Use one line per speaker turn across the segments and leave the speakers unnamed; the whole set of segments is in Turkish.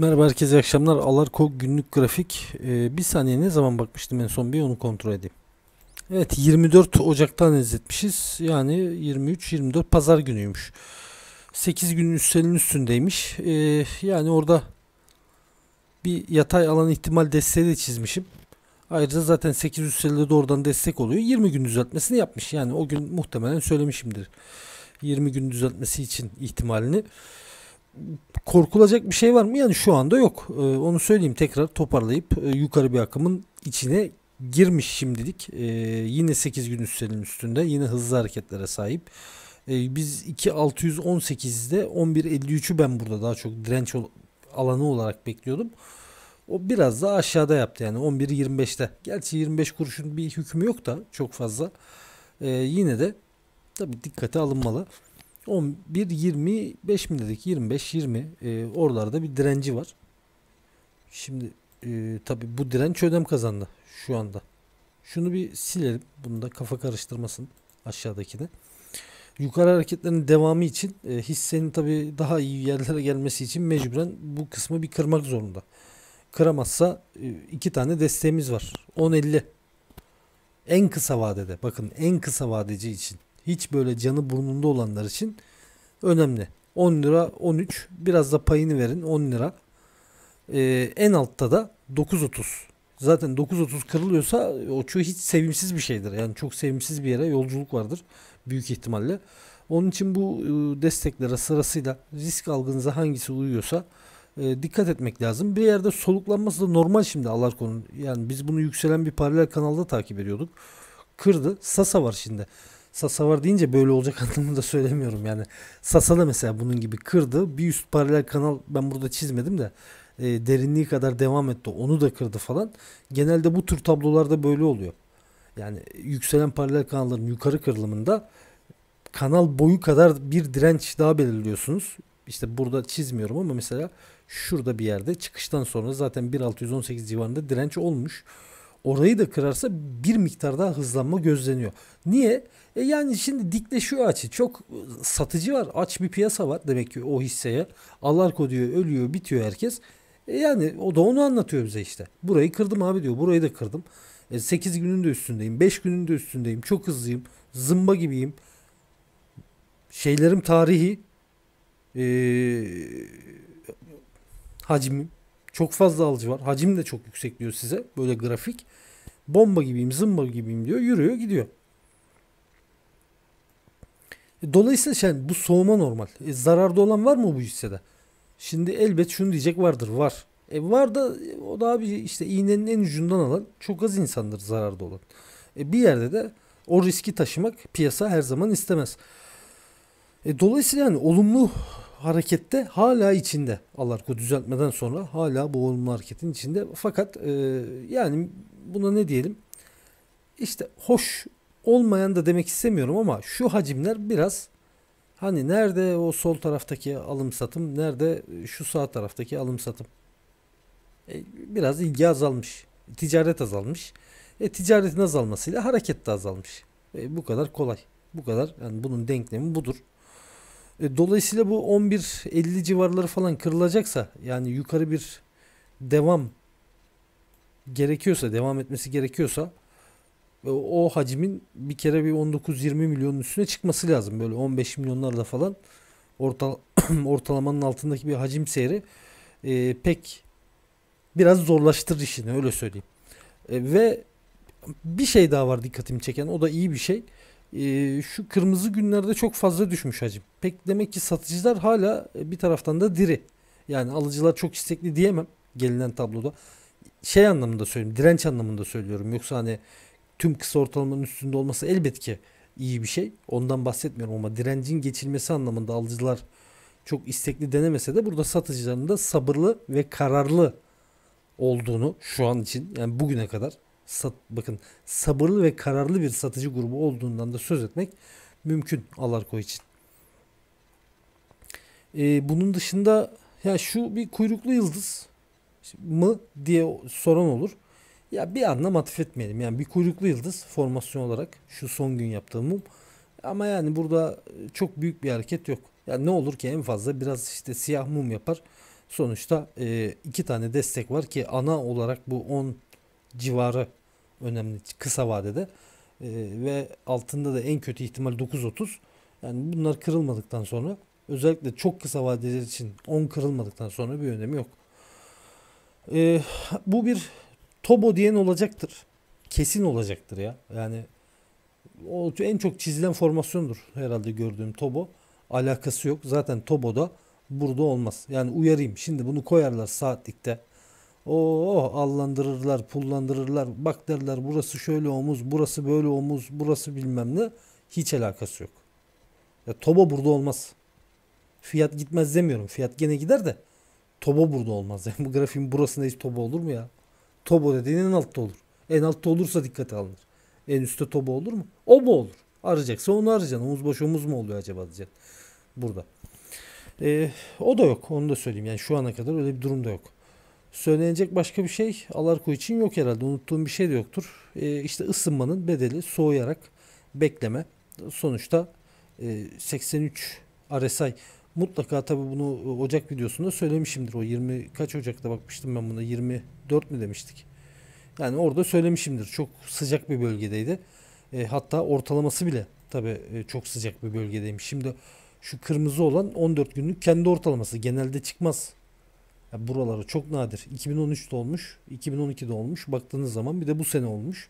Merhaba herkese akşamlar. Alarko günlük grafik. Ee, bir saniye ne zaman bakmıştım en son bir onu kontrol edeyim. Evet 24 Ocak'tan analiz Yani 23-24 pazar günüymüş. 8 gün üstelin üstündeymiş. Ee, yani orada bir yatay alan ihtimal desteği de çizmişim. Ayrıca zaten 8 üstelinde de oradan destek oluyor. 20 gün düzeltmesini yapmış. Yani o gün muhtemelen söylemişimdir. 20 gün düzeltmesi için ihtimalini korkulacak bir şey var mı? Yani şu anda yok. E, onu söyleyeyim tekrar toparlayıp e, yukarı bir akımın içine girmiş şimdilik. E, yine 8 gün üstelinin üstünde. Yine hızlı hareketlere sahip. E, biz 2618'de 11.53'ü ben burada daha çok direnç alanı olarak bekliyordum. O biraz daha aşağıda yaptı yani 11.25'te. Gerçi 25 kuruşun bir hükmü yok da çok fazla. E, yine de tabii dikkate alınmalı. 11-25 mi dedik? 25-20 e, ee, oralarda bir direnci var. Şimdi e, tabi bu direnç ödem kazandı şu anda. Şunu bir silelim. Bunu da kafa karıştırmasın aşağıdaki de. Yukarı hareketlerin devamı için e, hissenin tabi daha iyi yerlere gelmesi için mecburen bu kısmı bir kırmak zorunda. Kıramazsa e, iki tane desteğimiz var. 10.50 en kısa vadede bakın en kısa vadeci için hiç böyle canı burnunda olanlar için önemli. 10 lira 13 biraz da payını verin 10 lira. Ee, en altta da 9.30. Zaten 9.30 kırılıyorsa o çok hiç sevimsiz bir şeydir. Yani çok sevimsiz bir yere yolculuk vardır büyük ihtimalle. Onun için bu e, desteklere sırasıyla risk algınıza hangisi uyuyorsa e, dikkat etmek lazım. Bir yerde soluklanması da normal şimdi Alarkon'un. Yani biz bunu yükselen bir paralel kanalda takip ediyorduk. Kırdı. Sasa var şimdi. Sasa var deyince böyle olacak anlamında söylemiyorum yani. Sasa da mesela bunun gibi kırdı. Bir üst paralel kanal ben burada çizmedim de e, derinliği kadar devam etti. Onu da kırdı falan. Genelde bu tür tablolarda böyle oluyor. Yani yükselen paralel kanalların yukarı kırılımında kanal boyu kadar bir direnç daha belirliyorsunuz. İşte burada çizmiyorum ama mesela şurada bir yerde çıkıştan sonra zaten 1.618 civarında direnç olmuş orayı da kırarsa bir miktar daha hızlanma gözleniyor. Niye? E yani şimdi dikleşiyor açı. Çok satıcı var. Aç bir piyasa var demek ki o hisseye. Allah diyor ölüyor bitiyor herkes. E yani o da onu anlatıyor bize işte. Burayı kırdım abi diyor. Burayı da kırdım. E 8 günün de üstündeyim. 5 günün de üstündeyim. Çok hızlıyım. Zımba gibiyim. Şeylerim tarihi. E, hacmim çok fazla alıcı var. Hacim de çok yüksek diyor size. Böyle grafik. Bomba gibiyim, zımba gibiyim diyor. Yürüyor, gidiyor. E, dolayısıyla şey, yani bu soğuma normal. E, zararda olan var mı bu hissede? Şimdi elbet şunu diyecek vardır. Var. E var da e, o da abi işte iğnenin en ucundan alan çok az insandır zararda olan. E bir yerde de o riski taşımak piyasa her zaman istemez. E dolayısıyla yani olumlu harekette hala içinde. Alarko düzeltmeden sonra hala bu olumlu hareketin içinde. Fakat e, yani buna ne diyelim? İşte hoş olmayan da demek istemiyorum ama şu hacimler biraz hani nerede o sol taraftaki alım satım, nerede şu sağ taraftaki alım satım? E, biraz ilgi azalmış. Ticaret azalmış. E, ticaretin azalmasıyla hareket de azalmış. E, bu kadar kolay. Bu kadar yani bunun denklemi budur. E, dolayısıyla bu 11.50 civarları falan kırılacaksa yani yukarı bir devam gerekiyorsa devam etmesi gerekiyorsa e, o hacmin bir kere bir 19-20 milyonun üstüne çıkması lazım. Böyle 15 milyonlarla falan orta, ortalamanın altındaki bir hacim seyri e, pek biraz zorlaştırır işini öyle söyleyeyim. E, ve bir şey daha var dikkatimi çeken o da iyi bir şey. Ee, şu kırmızı günlerde çok fazla düşmüş hacim. Pek demek ki satıcılar hala e, bir taraftan da diri. Yani alıcılar çok istekli diyemem gelinen tabloda. Şey anlamında söylüyorum, direnç anlamında söylüyorum. Yoksa hani tüm kısa ortalamanın üstünde olması elbet ki iyi bir şey. Ondan bahsetmiyorum ama direncin geçilmesi anlamında alıcılar çok istekli denemese de burada satıcıların da sabırlı ve kararlı olduğunu şu an için yani bugüne kadar sat, bakın sabırlı ve kararlı bir satıcı grubu olduğundan da söz etmek mümkün Alarko için. Ee, bunun dışında ya şu bir kuyruklu yıldız mı diye soran olur. Ya bir anlam etmeyelim Yani bir kuyruklu yıldız formasyon olarak şu son gün yaptığım ama yani burada çok büyük bir hareket yok. Yani ne olur ki en fazla biraz işte siyah mum yapar. Sonuçta e, iki tane destek var ki ana olarak bu 10 civarı önemli kısa vadede. E, ve altında da en kötü ihtimal 9.30. Yani bunlar kırılmadıktan sonra özellikle çok kısa vadeler için 10 kırılmadıktan sonra bir önemi yok. E, bu bir Tobo diyen olacaktır. Kesin olacaktır ya. Yani o en çok çizilen formasyondur herhalde gördüğüm Tobo. Alakası yok. Zaten Tobo'da burada olmaz. Yani uyarayım. Şimdi bunu koyarlar saatlikte Oh allandırırlar, pullandırırlar. Bak derler burası şöyle omuz, burası böyle omuz, burası bilmem ne. Hiç alakası yok. Ya, Toba burada olmaz. Fiyat gitmez demiyorum. Fiyat gene gider de Toba burada olmaz. Yani bu grafiğin burasında hiç Toba olur mu ya? Toba dediğin en altta olur. En altta olursa dikkate alınır. En üstte Toba olur mu? Oba olur. Arayacaksa onu arayacaksın. Omuz boş omuz mu oluyor acaba diyeceksin. Burada. Ee, o da yok. Onu da söyleyeyim. Yani şu ana kadar öyle bir durum da yok. Söylenecek başka bir şey Alarko için yok herhalde. Unuttuğum bir şey de yoktur. E, işte ısınmanın bedeli soğuyarak bekleme. Sonuçta e, 83 RSI mutlaka tabi bunu Ocak videosunda söylemişimdir. O 20 kaç Ocak'ta bakmıştım ben buna 24 mi demiştik. Yani orada söylemişimdir. Çok sıcak bir bölgedeydi. E, hatta ortalaması bile tabi e, çok sıcak bir bölgedeymiş. Şimdi şu kırmızı olan 14 günlük kendi ortalaması. Genelde çıkmaz ya buralara çok nadir. 2013'te olmuş, 2012'de olmuş. Baktığınız zaman bir de bu sene olmuş.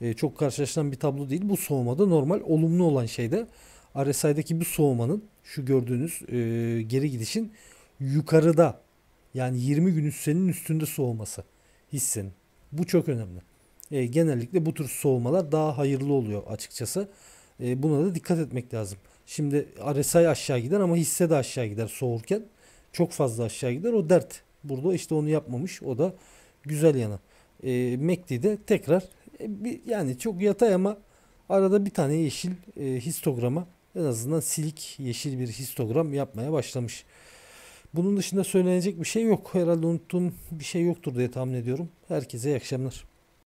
E, çok karşılaşılan bir tablo değil. Bu soğumada normal olumlu olan şey de RSI'deki bu soğumanın şu gördüğünüz e, geri gidişin yukarıda yani 20 gün üstünün üstünde soğuması hissin. Bu çok önemli. E, genellikle bu tür soğumalar daha hayırlı oluyor açıkçası. E, buna da dikkat etmek lazım. Şimdi RSI aşağı gider ama hisse de aşağı gider soğurken çok fazla aşağı gider. O dert burada işte onu yapmamış. O da güzel yanı. E, de tekrar e, bir, yani çok yatay ama arada bir tane yeşil e, histograma en azından silik yeşil bir histogram yapmaya başlamış. Bunun dışında söylenecek bir şey yok. Herhalde unuttuğum bir şey yoktur diye tahmin ediyorum. Herkese iyi akşamlar.